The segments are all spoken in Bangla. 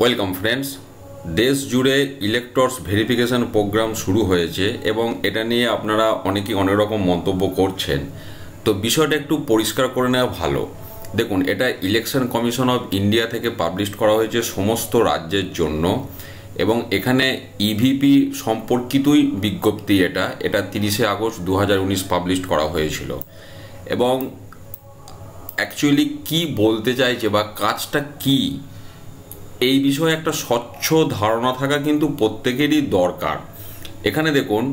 ওয়েলকাম ফ্রেন্ডস দেশ জুড়ে ইলেকটরস ভেরিফিকেশন প্রোগ্রাম শুরু হয়েছে এবং এটা নিয়ে আপনারা অনেকেই অনেক রকম মন্তব্য করছেন তো বিষয়টা একটু পরিষ্কার করে নেওয়া ভালো দেখুন এটা ইলেকশন কমিশন অফ ইন্ডিয়া থেকে পাবলিশ করা হয়েছে সমস্ত রাজ্যের জন্য এবং এখানে ইভিপি e সম্পর্কিতই বিজ্ঞপ্তি এটা এটা তিরিশে আগস্ট দু পাবলিশ করা হয়েছিল এবং অ্যাকচুয়ালি কি বলতে চাইছে বা কাজটা কী এই বিষয়ে একটা স্বচ্ছ ধারণা থাকা কিন্তু প্রত্যেকেরই দরকার এখানে দেখুন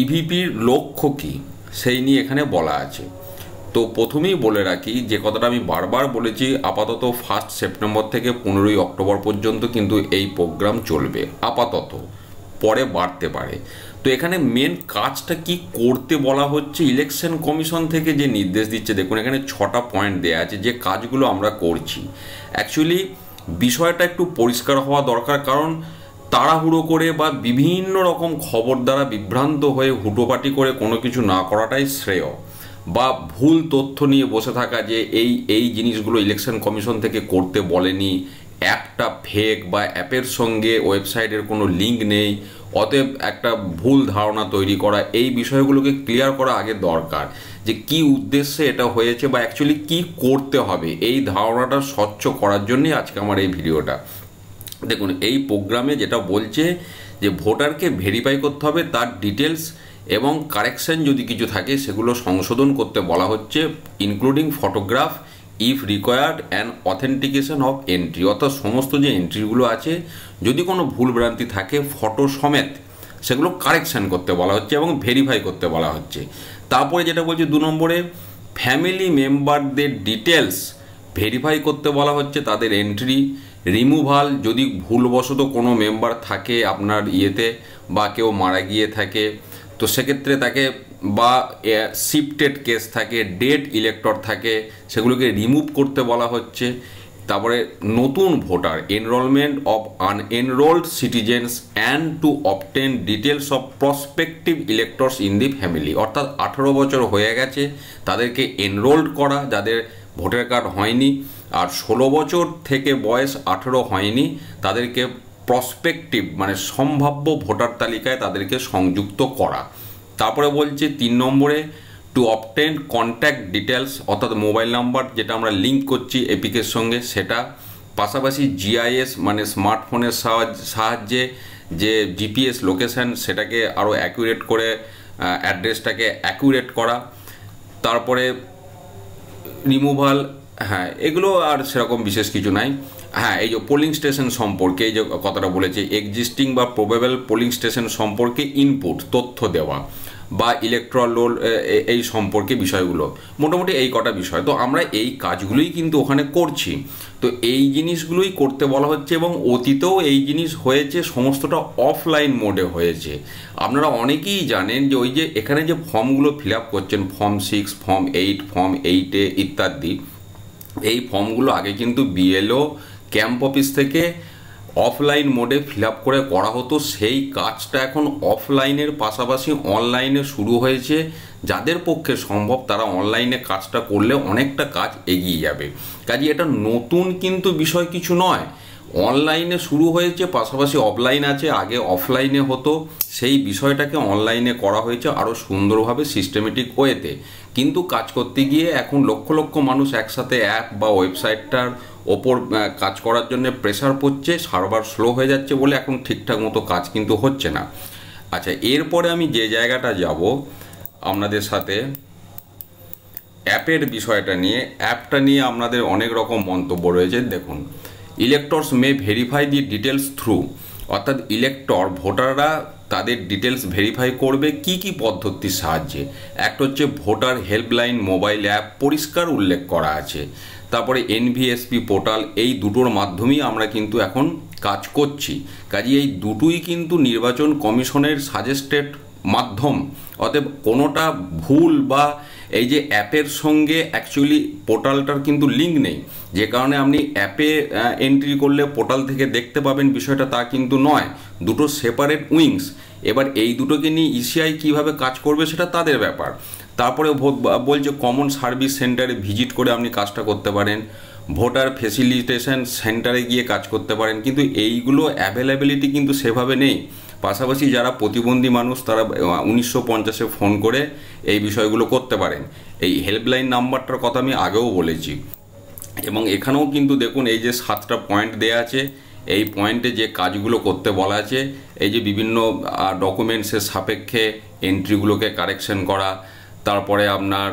ইভিপির e লক্ষ্য কী সেই নিয়ে এখানে বলা আছে তো প্রথমেই বলে রাখি যে কথাটা আমি বারবার বলেছি আপাতত ফার্স্ট সেপ্টেম্বর থেকে পনেরোই অক্টোবর পর্যন্ত কিন্তু এই প্রোগ্রাম চলবে আপাতত পরে বাড়তে পারে তো এখানে মেন কাজটা কি করতে বলা হচ্ছে ইলেকশন কমিশন থেকে যে নির্দেশ দিচ্ছে দেখুন এখানে ছটা পয়েন্ট দেওয়া আছে যে কাজগুলো আমরা করছি অ্যাকচুয়ালি বিষয়টা একটু পরিষ্কার হওয়া দরকার কারণ তাড়াহুড়ো করে বা বিভিন্ন রকম খবর দ্বারা বিভ্রান্ত হয়ে হুটোপাটি করে কোনো কিছু না করাটাই শ্রেয় বা ভুল তথ্য নিয়ে বসে থাকা যে এই এই জিনিসগুলো ইলেকশন কমিশন থেকে করতে বলেনি অ্যাপটা ফেক বা অ্যাপের সঙ্গে ওয়েবসাইটের কোনো লিঙ্ক নেই অতএব একটা ভুল ধারণা তৈরি করা এই বিষয়গুলোকে ক্লিয়ার করা আগে দরকার যে কি উদ্দেশ্যে এটা হয়েছে বা অ্যাকচুয়ালি কি করতে হবে এই ধারণাটা স্বচ্ছ করার জন্যই আজকে আমার এই ভিডিওটা দেখুন এই প্রোগ্রামে যেটা বলছে যে ভোটারকে ভেরিফাই করতে হবে তার ডিটেলস এবং কারেকশান যদি কিছু থাকে সেগুলো সংশোধন করতে বলা হচ্ছে including photograph if required and authentication of entry অর্থাৎ সমস্ত যে এন্ট্রিগুলো আছে যদি কোনো ভুল ভ্রান্তি থাকে ফটো সমেত সেগুলো কারেকশান করতে বলা হচ্ছে এবং ভেরিফাই করতে বলা হচ্ছে তারপরে যেটা বলছি দু নম্বরে ফ্যামিলি মেম্বারদের ডিটেলস ভেরিফাই করতে বলা হচ্ছে তাদের এন্ট্রি রিমুভাল যদি ভুলবশত কোনো মেম্বার থাকে আপনার ইয়েতে বা কেউ মারা গিয়ে থাকে তো সেক্ষেত্রে তাকে বা শিফটেড কেস থাকে ডেট ইলেক্টর থাকে সেগুলোকে রিমুভ করতে বলা হচ্ছে তারপরে নতুন voter enrolment of unenrolled citizens and to obtain details of prospective electors in the family অর্থাৎ আঠারো বছর হয়ে গেছে তাদেরকে এনরোল্ড করা যাদের ভোটার কার্ড হয়নি আর ষোলো বছর থেকে বয়স আঠেরো হয়নি তাদেরকে প্রসপেক্টিভ মানে সম্ভাব্য ভোটার তালিকায় তাদেরকে সংযুক্ত করা তারপরে বলছে তিন নম্বরে টু অপটেন কন্ট্যাক্ট ডিটেলস অর্থাৎ মোবাইল নাম্বার যেটা আমরা লিঙ্ক করছি এপিকের সঙ্গে সেটা পাশাপাশি জিআইএস মানে স্মার্টফোনের সাহায্যে যে জিপিএস লোকেশান সেটাকে আরও অ্যাকুরেট করে অ্যাড্রেসটাকে অ্যাকুরেট করা তারপরে রিমুভাল হ্যাঁ এগুলো আর সেরকম বিশেষ কিছু নাই হ্যাঁ এই যে পোলিং স্টেশন সম্পর্কে এই যে কথাটা বলেছে এক্সিস্টিং বা প্রবেবল পোলিং স্টেশন সম্পর্কে ইনপুট তথ্য দেওয়া বা ইলেকট্রল এই সম্পর্কে বিষয়গুলো মোটামুটি এই কটা বিষয় তো আমরা এই কাজগুলোই কিন্তু ওখানে করছি তো এই জিনিসগুলোই করতে বলা হচ্ছে এবং অতীতেও এই জিনিস হয়েছে সমস্তটা অফলাইন মোডে হয়েছে আপনারা অনেকেই জানেন যে ওই যে এখানে যে ফর্মগুলো ফিল আপ করছেন form six form eight form এইটে ইত্যাদি এই ফর্মগুলো আগে কিন্তু বিএলও ক্যাম্প অফিস থেকে অফলাইন মোডে ফিল করে করা হতো সেই কাজটা এখন অফলাইনের পাশাপাশি অনলাইনে শুরু হয়েছে যাদের পক্ষে সম্ভব তারা অনলাইনে কাজটা করলে অনেকটা কাজ এগিয়ে যাবে কাজে এটা নতুন কিন্তু বিষয় কিছু নয় অনলাইনে শুরু হয়েছে পাশাপাশি অফলাইন আছে আগে অফলাইনে হতো সেই বিষয়টাকে অনলাইনে করা হয়েছে আরও সুন্দরভাবে সিস্টেমেটিক ওয়েতে কিন্তু কাজ করতে গিয়ে এখন লক্ষ লক্ষ মানুষ একসাথে অ্যাপ বা ওয়েবসাইটটার ওপর কাজ করার জন্য প্রেশার পড়ছে সারবার স্লো হয়ে যাচ্ছে বলে এখন ঠিকঠাক মতো কাজ কিন্তু হচ্ছে না আচ্ছা এরপরে আমি যে জায়গাটা যাব আপনাদের সাথে অ্যাপের বিষয়টা নিয়ে অ্যাপটা নিয়ে আপনাদের অনেক রকম মন্তব্য রয়েছে দেখুন electors may verify the details through অর্থাৎ ইলেকটর ভোটাররা তাদের ডিটেলস ভেরিফাই করবে কি কি পদ্ধতির সাহায্যে একটা হচ্ছে ভোটার হেল্পলাইন মোবাইল অ্যাপ পরিষ্কার উল্লেখ করা আছে তারপরে এনভিএসপি পোর্টাল এই দুটোর মাধ্যমেই আমরা কিন্তু এখন কাজ করছি কাজে এই দুটোই কিন্তু নির্বাচন কমিশনের সাজেস্টেড মাধ্যম অতএব কোনোটা ভুল বা এই যে অ্যাপের সঙ্গে অ্যাকচুয়ালি পোর্টালটার কিন্তু লিঙ্ক নেই যে কারণে আপনি অ্যাপে এন্ট্রি করলে পোর্টাল থেকে দেখতে পাবেন বিষয়টা তা কিন্তু নয় দুটো সেপারেট উইংস এবার এই দুটোকে নিয়ে ইসিআই e কিভাবে কাজ করবে সেটা তাদের ব্যাপার তারপরে বলছে কমন সার্ভিস সেন্টারে ভিজিট করে আপনি কাজটা করতে পারেন ভোটার ফেসিলিটেশন সেন্টারে গিয়ে কাজ করতে পারেন কিন্তু এইগুলো অ্যাভেলেবিলিটি কিন্তু সেভাবে নেই পাশাপাশি যারা প্রতিবন্ধী মানুষ তারা উনিশশো পঞ্চাশে ফোন করে এই বিষয়গুলো করতে পারেন এই হেল্পলাইন নাম্বারটার কথা আমি আগেও বলেছি এবং এখানেও কিন্তু দেখুন এই যে সাতটা পয়েন্ট দেয়া আছে এই পয়েন্টে যে কাজগুলো করতে বলা আছে এই যে বিভিন্ন ডকুমেন্টসের সাপেক্ষে এন্ট্রিগুলোকে কারেকশন করা তারপরে আপনার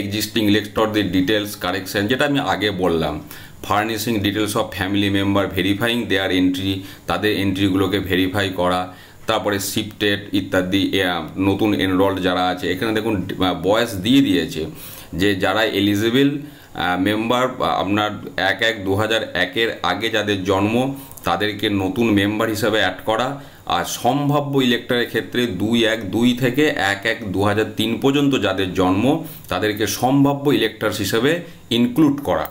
এক্সিস্টিং দি ডিটেলস কারেকশান যেটা আমি আগে বললাম furnishing details of family member verifying their entry তাদের এন্ট্রিগুলোকে ভেরিফাই করা তারপরে শিফটেড ইত্যাদি নতুন এনরোল্ড যারা আছে এখানে দেখুন বয়স দিয়ে দিয়েছে যে যারা এলিজিবল মেম্বার আপনার এক এক দু হাজার একের আগে যাদের জন্ম তাদেরকে নতুন মেম্বার হিসাবে অ্যাড করা আর সম্ভাব্য ইলেক্টরের ক্ষেত্রে দুই এক দুই থেকে এক এক দু পর্যন্ত যাদের জন্ম তাদেরকে সম্ভাব্য ইলেকটার্স হিসেবে ইনক্লুড করা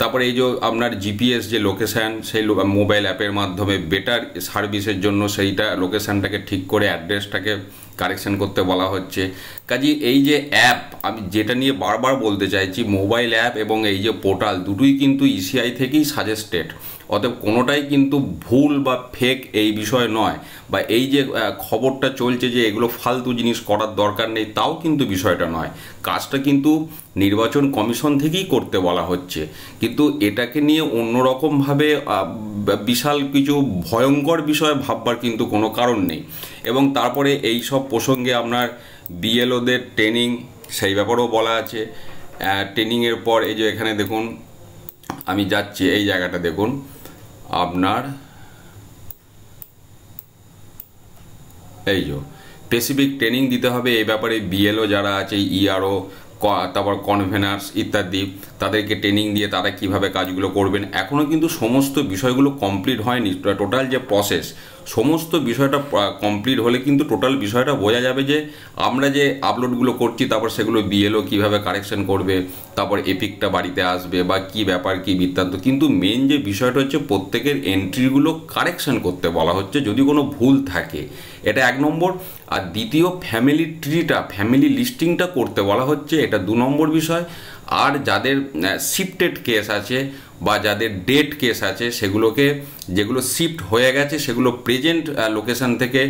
তারপরে এই যে আপনার জিপিএস যে লোকেশান সেই মোবাইল অ্যাপের মাধ্যমে বেটার সার্ভিসের জন্য সেইটা লোকেশানটাকে ঠিক করে অ্যাড্রেসটাকে কারেকশন করতে বলা হচ্ছে কাজে এই যে অ্যাপ আমি যেটা নিয়ে বারবার বলতে চাইছি মোবাইল অ্যাপ এবং এই যে পোর্টাল দুটোই কিন্তু ইসিআই e থেকেই সাজেস্টেড অতএব কোনোটাই কিন্তু ভুল বা ফেক এই বিষয় নয় বা এই যে খবরটা চলছে যে এগুলো ফালতু জিনিস করার দরকার নেই তাও কিন্তু বিষয়টা নয় কাজটা কিন্তু নির্বাচন কমিশন থেকেই করতে বলা হচ্ছে কিন্তু এটাকে নিয়ে অন্যরকমভাবে বিশাল কিছু ভয়ঙ্কর বিষয়ে ভাববার কিন্তু কোনো কারণ নেই এবং তারপরে এই সব প্রসঙ্গে আপনার বিএলওদের ট্রেনিং সেই ব্যাপারেও বলা আছে ট্রেনিংয়ের পর এই যে এখানে দেখুন আমি যাচ্ছি এই জায়গাটা দেখুন আপনার এই যো স্পেসিফিক ট্রেনিং দিতে হবে এই ব্যাপারে বিএলও যারা আছে ইআরও e তারপর কনভেনার্স ইত্যাদি তাদেরকে ট্রেনিং দিয়ে তারা কিভাবে কাজগুলো করবেন এখনও কিন্তু সমস্ত বিষয়গুলো কমপ্লিট হয়নি টোটাল যে প্রসেস সমস্ত বিষয়টা কমপ্লিট হলে কিন্তু টোটাল বিষয়টা বোঝা যাবে যে আমরা যে আপলোডগুলো করছি তারপর সেগুলো বিএলও কীভাবে কারেকশন করবে তারপর এপিকটা বাড়িতে আসবে বা কি ব্যাপার কি বৃত্তান্ত কিন্তু মেন যে বিষয়টা হচ্ছে প্রত্যেকের এন্ট্রিগুলো কারেকশন করতে বলা হচ্ছে যদি কোনো ভুল থাকে এটা এক নম্বর আর দ্বিতীয় ফ্যামিলি ট্রিটা ফ্যামিলি লিস্টিংটা করতে বলা হচ্ছে এটা দু নম্বর বিষয় আর যাদের শিফটেড কেস আছে বা যাদের ডেট কেস আছে সেগুলোকে যেগুলো শিফট হয়ে গেছে সেগুলো প্রেজেন্ট লোকেশান থেকে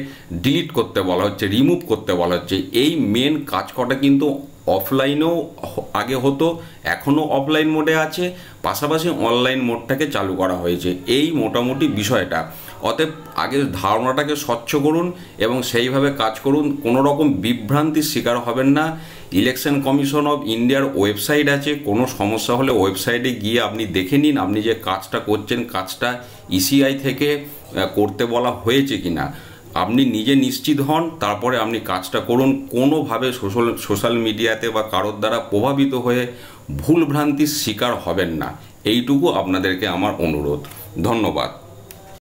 ডিলিট করতে বলা হচ্ছে রিমুভ করতে বলা হচ্ছে এই মেন কাজ কটা কিন্তু অফলাইনেও আগে হতো এখনও অফলাইন মোডে আছে পাশাপাশি অনলাইন মোডটাকে চালু করা হয়েছে এই মোটামুটি বিষয়টা অতএব আগে ধারণাটাকে স্বচ্ছ করুন এবং সেইভাবে কাজ করুন কোনো রকম বিভ্রান্তির শিকার হবেন না ইলেকশন কমিশন অফ ইন্ডিয়ার ওয়েবসাইট আছে কোনো সমস্যা হলে ওয়েবসাইটে গিয়ে আপনি দেখে নিন আপনি যে কাজটা করছেন কাজটা ইসিআই e থেকে করতে বলা হয়েছে কি না আপনি নিজে নিশ্চিত হন তারপরে আপনি কাজটা করুন কোনোভাবে সোশ্যাল সোশ্যাল মিডিয়াতে বা কারোর দ্বারা প্রভাবিত হয়ে ভুলভ্রান্তির শিকার হবেন না এইটুকু আপনাদেরকে আমার অনুরোধ ধন্যবাদ